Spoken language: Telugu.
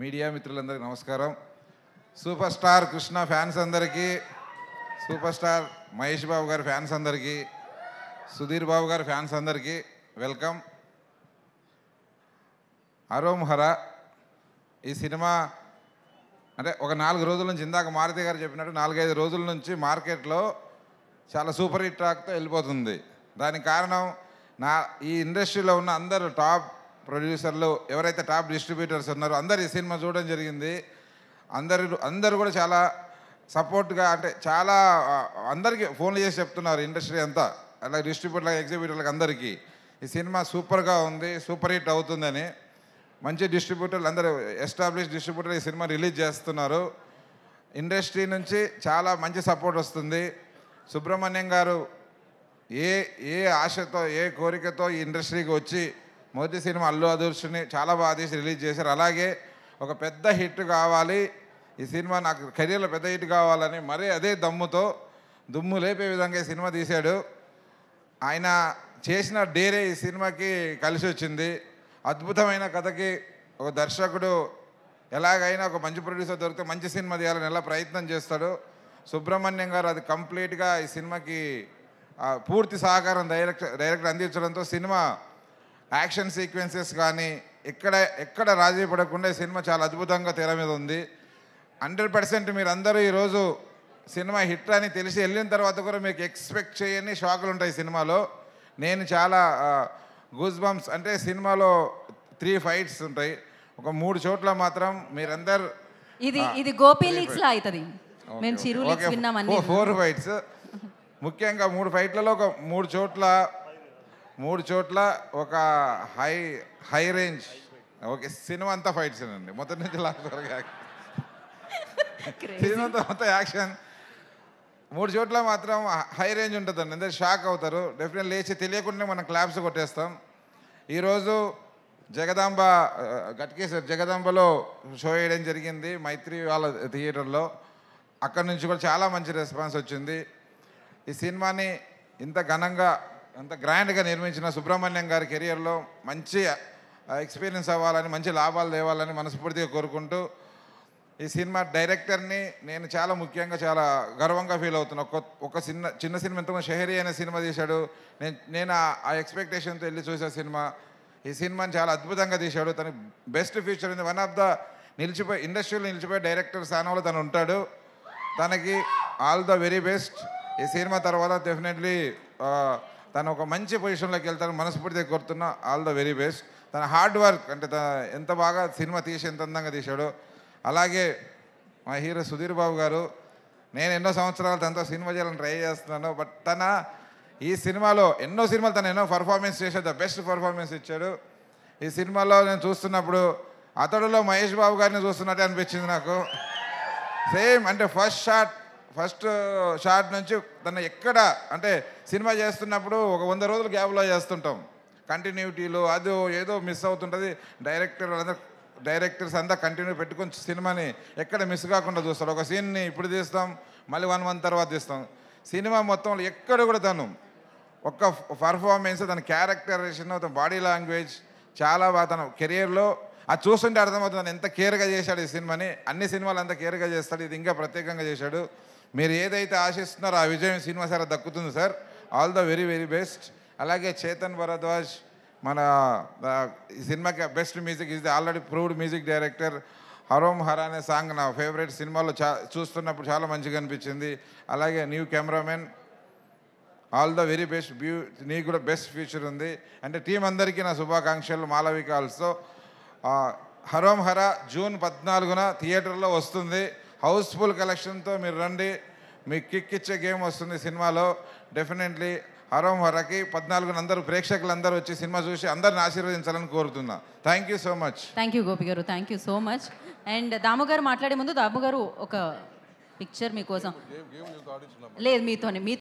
మీడియా మిత్రులందరికీ నమస్కారం సూపర్ స్టార్ కృష్ణ ఫ్యాన్స్ అందరికీ సూపర్ స్టార్ మహేష్ బాబు గారి ఫ్యాన్స్ అందరికీ సుధీర్ బాబు గారి ఫ్యాన్స్ అందరికీ వెల్కమ్ హర ఈ సినిమా అంటే ఒక నాలుగు రోజుల నుంచి ఇందాక మారుతి గారు చెప్పినట్టు నాలుగైదు రోజుల నుంచి మార్కెట్లో చాలా సూపర్ హిట్ ట్రాక్తో వెళ్ళిపోతుంది దానికి కారణం నా ఈ ఇండస్ట్రీలో ఉన్న అందరు టాప్ ప్రొడ్యూసర్లు ఎవరైతే టాప్ డిస్ట్రిబ్యూటర్స్ ఉన్నారో అందరు ఈ సినిమా చూడడం జరిగింది అందరు అందరూ కూడా చాలా సపోర్ట్గా అంటే చాలా అందరికీ ఫోన్లు చేసి చెప్తున్నారు ఇండస్ట్రీ అంతా అలా డిస్ట్రిబ్యూటర్లకు ఎగ్జిబ్యూటర్లకు అందరికీ ఈ సినిమా సూపర్గా ఉంది సూపర్ హిట్ అవుతుందని మంచి డిస్ట్రిబ్యూటర్లు అందరూ ఎస్టాబ్లిష్ డిస్ట్రిబ్యూటర్ ఈ సినిమా రిలీజ్ చేస్తున్నారు ఇండస్ట్రీ నుంచి చాలా మంచి సపోర్ట్ వస్తుంది సుబ్రహ్మణ్యం గారు ఏ ఏ ఆశతో ఏ కోరికతో ఈ ఇండస్ట్రీకి వచ్చి మొదటి సినిమా అల్లు అదుర్షుని చాలా బాగా తీసి రిలీజ్ చేశారు అలాగే ఒక పెద్ద హిట్ కావాలి ఈ సినిమా నాకు కెరీర్లో పెద్ద హిట్ కావాలని మరీ అదే దమ్ముతో దుమ్ము లేపే విధంగా ఈ సినిమా తీశాడు ఆయన చేసిన డేరే ఈ సినిమాకి కలిసి వచ్చింది అద్భుతమైన కథకి ఒక దర్శకుడు ఎలాగైనా ఒక మంచి ప్రొడ్యూసర్ దొరికితే మంచి సినిమా తీయాలని ఎలా ప్రయత్నం చేస్తాడు సుబ్రహ్మణ్యం గారు అది కంప్లీట్గా ఈ సినిమాకి పూర్తి సహకారం డైరెక్టర్ డైరెక్టర్ అందించడంతో సినిమా యాక్షన్ సీక్వెన్సెస్ కానీ ఎక్కడ ఎక్కడ రాజీ పడకుండా సినిమా చాలా అద్భుతంగా తెర మీద ఉంది హండ్రెడ్ పర్సెంట్ మీరందరూ ఈరోజు సినిమా హిట్ అని తెలిసి వెళ్ళిన తర్వాత కూడా మీకు ఎక్స్పెక్ట్ చేయని షాకులు ఉంటాయి సినిమాలో నేను చాలా గూజ్ బంప్స్ అంటే సినిమాలో త్రీ ఫైట్స్ ఉంటాయి ఒక మూడు చోట్ల మాత్రం మీరందరూ ఇది ఇది గోపి అవుతుంది మేము ఫోర్ ఫైట్స్ ముఖ్యంగా మూడు ఫైట్లలో ఒక మూడు చోట్ల మూడు చోట్ల ఒక high high range okay cinema అంతా ఫైట్స్ అండి మొత్తం నుంచి లాస్ట్ వరకు సినిమా అంతా మొత్తం యాక్షన్ మూడు చోట్ల మాత్రం హై రేంజ్ ఉంటుందండి అంటే షాక్ అవుతారు డెఫినెట్ లేచి తెలియకుండా మనం క్లాప్స్ కొట్టేస్తాం ఈరోజు జగదాంబ గట్కేశ్వర్ జగదాంబలో షో వేయడం జరిగింది మైత్రి వాళ్ళ థియేటర్లో అక్కడి నుంచి కూడా చాలా మంచి రెస్పాన్స్ వచ్చింది ఈ సినిమాని ఇంత ఘనంగా అంత గ్రాండ్గా నిర్మించిన సుబ్రహ్మణ్యం గారి కెరియర్లో మంచి ఎక్స్పీరియన్స్ అవ్వాలని మంచి లాభాలు తేవాలని మనస్ఫూర్తిగా కోరుకుంటూ ఈ సినిమా డైరెక్టర్ని నేను చాలా ముఖ్యంగా చాలా గర్వంగా ఫీల్ అవుతున్నాను ఒక ఒక చిన్న చిన్న సినిమా ఎంతమంది షహరీ అనే సినిమా తీశాడు నేను నేను ఆ ఎక్స్పెక్టేషన్తో వెళ్ళి చూసే సినిమా ఈ సినిమాని చాలా అద్భుతంగా తీశాడు తన బెస్ట్ ఫ్యూచర్ ఉంది వన్ ఆఫ్ ద నిలిచిపోయి ఇండస్ట్రీలో నిలిచిపోయే డైరెక్టర్ స్థానంలో తను ఉంటాడు తనకి ఆల్ ద వెరీ బెస్ట్ ఈ సినిమా తర్వాత డెఫినెట్లీ తను ఒక మంచి పొజిషన్లోకి వెళ్తాను మనస్ఫూర్తిగా కోరుతున్నా ఆల్ ద వెరీ బెస్ట్ తన హార్డ్ వర్క్ అంటే తన ఎంత బాగా సినిమా తీసి ఎంత అందంగా తీశాడో అలాగే మా హీరో సుధీర్ బాబు గారు నేను ఎన్నో సంవత్సరాలు తనతో సినిమా చేయాలని ట్రై చేస్తున్నాను బట్ తన ఈ సినిమాలో ఎన్నో సినిమాలు తను ఎన్నో పర్ఫార్మెన్స్ చేశాడు ద బెస్ట్ పర్ఫార్మెన్స్ ఇచ్చాడు ఈ సినిమాలో నేను చూస్తున్నప్పుడు అతడులో మహేష్ బాబు గారిని చూస్తున్నట్టే అనిపించింది నాకు సేమ్ అంటే ఫస్ట్ షాట్ ఫస్ట్ షార్ట్ నుంచి తను ఎక్కడ అంటే సినిమా చేస్తున్నప్పుడు ఒక వంద రోజులు గ్యాప్లో చేస్తుంటాం కంటిన్యూటీలో అది ఏదో మిస్ అవుతుంటుంది డైరెక్టర్ అందరూ డైరెక్టర్స్ అంతా కంటిన్యూ పెట్టుకొని సినిమాని ఎక్కడ మిస్ కాకుండా చూస్తాడు ఒక సీన్ని ఇప్పుడు తీస్తాం మళ్ళీ వన్ మంత్ తర్వాత తీస్తాం సినిమా మొత్తంలో ఎక్కడ కూడా తను ఒక్క పర్ఫార్మెన్స్ తన క్యారెక్టరేషన్ తన బాడీ లాంగ్వేజ్ చాలా బాగా తన కెరియర్లో అది చూస్తుంటే అర్థమవుతుంది ఎంత కేర్గా చేశాడు ఈ సినిమాని అన్ని సినిమాలు అంత కేర్గా చేస్తాడు ఇది ఇంకా ప్రత్యేకంగా చేశాడు మీరు ఏదైతే ఆశిస్తున్నారో ఆ విజయం సినిమా సార్ దక్కుతుంది sir all the very very best అలాగే చేతన్ భరద్వాజ్ మన సినిమాకి best music the already proved music director Harom Hara అనే సాంగ్ నా ఫేవరెట్ సినిమాలో చా చూస్తున్నప్పుడు చాలా మంచిగా అనిపించింది అలాగే new cameraman all the very best బ్యూ నీకు కూడా బెస్ట్ ఫ్యూచర్ ఉంది అంటే టీం అందరికీ నా శుభాకాంక్షలు మాలవిక ఆల్సో హరోం హర జూన్ పద్నాలుగున థియేటర్లో వస్తుంది హౌస్ఫుల్ కలెక్షన్తో మీరు రండి మీకు కిక్ ఇచ్చే గేమ్ వస్తుంది సినిమాలో డెఫినెట్లీ హరం హరకి పద్నాలుగున అందరూ ప్రేక్షకులందరూ వచ్చి సినిమా చూసి అందరిని ఆశీర్వదించాలని కోరుతున్నా thank you so much thank you Gopi గారు thank you so much and Damu గారు మాట్లాడే ముందు దాము గారు ఒక పిక్చర్ మీకోసం లేదు మీతోనే మీ